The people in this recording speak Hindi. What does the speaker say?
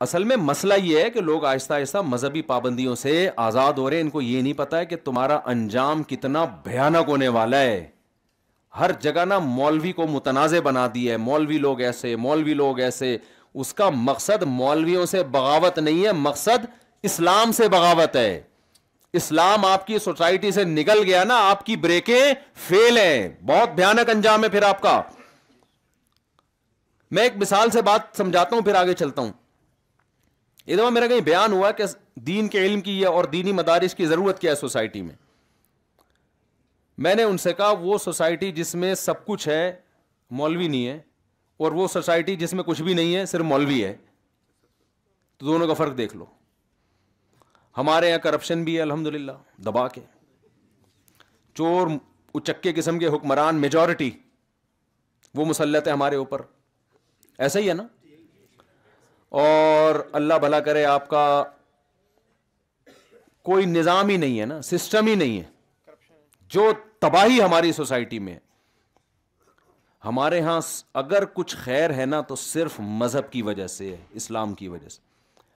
असल में मसला यह है कि लोग आहिस्ता आहिस्ता मजहबी पाबंदियों से आज़ाद हो रहे हैं इनको यह नहीं पता है कि तुम्हारा अंजाम कितना भयानक होने वाला है हर जगह ना मौलवी को मुतनाजे बना दिया है मौलवी लोग ऐसे मौलवी लोग ऐसे उसका मकसद मौलवियों से बगावत नहीं है मकसद इस्लाम से बगावत है इस्लाम आपकी सोसाइटी से निकल गया ना आपकी ब्रेकें फेल हैं बहुत भयानक अंजाम है फिर आपका मैं एक मिसाल से बात समझाता हूं फिर आगे चलता हूं ये दफ़ा मेरा कहीं बयान हुआ कि दीन के इल्म की है और दीनी मदारस की ज़रूरत क्या है सोसाइटी में मैंने उनसे कहा वो सोसाइटी जिसमें सब कुछ है मौलवी नहीं है और वो सोसाइटी जिसमें कुछ भी नहीं है सिर्फ मौलवी है तो दोनों का फ़र्क देख लो हमारे यहां करप्शन भी है अल्हम्दुलिल्लाह दबा के चोर उचक्के किस्म के हुक्मरान मेजॉरिटी वो मुसलत है हमारे ऊपर ऐसा ही है ना और अल्लाह भला करे आपका कोई निज़ाम ही नहीं है ना सिस्टम ही नहीं है जो तबाही हमारी सोसाइटी में है हमारे यहां अगर कुछ खैर है ना तो सिर्फ मज़हब की वजह से है इस्लाम की वजह से